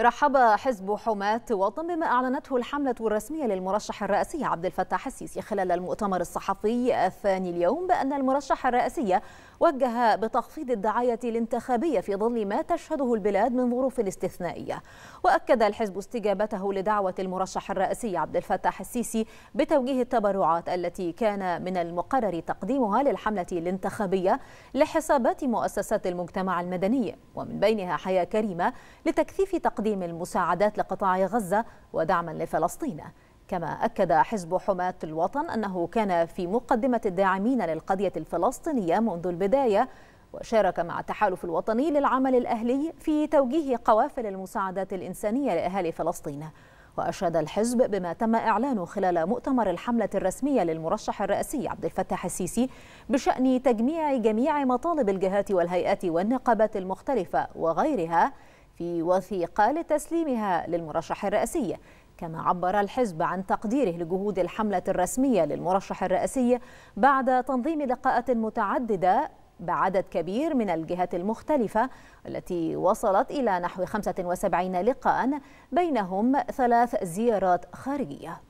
رحب حزب حماة وطن بما أعلنته الحملة الرسمية للمرشح الرئاسي عبد الفتاح السيسي خلال المؤتمر الصحفي الثاني اليوم بأن المرشح الرئاسي وجه بتخفيض الدعاية الانتخابية في ظل ما تشهده البلاد من ظروف استثنائية وأكد الحزب استجابته لدعوة المرشح الرئاسي عبد الفتاح السيسي بتوجيه التبرعات التي كان من المقرر تقديمها للحملة الانتخابية لحسابات مؤسسات المجتمع المدني ومن بينها حياة كريمة لتكثيف تقديم تقديم المساعدات لقطاع غزة ودعما لفلسطين كما أكد حزب حماة الوطن أنه كان في مقدمة الداعمين للقضية الفلسطينية منذ البداية وشارك مع التحالف الوطني للعمل الأهلي في توجيه قوافل المساعدات الإنسانية لأهالي فلسطين وأشاد الحزب بما تم إعلانه خلال مؤتمر الحملة الرسمية للمرشح الرئاسي عبد الفتاح السيسي بشأن تجميع جميع مطالب الجهات والهيئات والنقابات المختلفة وغيرها في وثيقة لتسليمها للمرشح الرئاسي كما عبر الحزب عن تقديره لجهود الحملة الرسمية للمرشح الرئاسي بعد تنظيم لقاءات متعددة بعدد كبير من الجهات المختلفة التي وصلت إلى نحو 75 لقاء بينهم ثلاث زيارات خارجية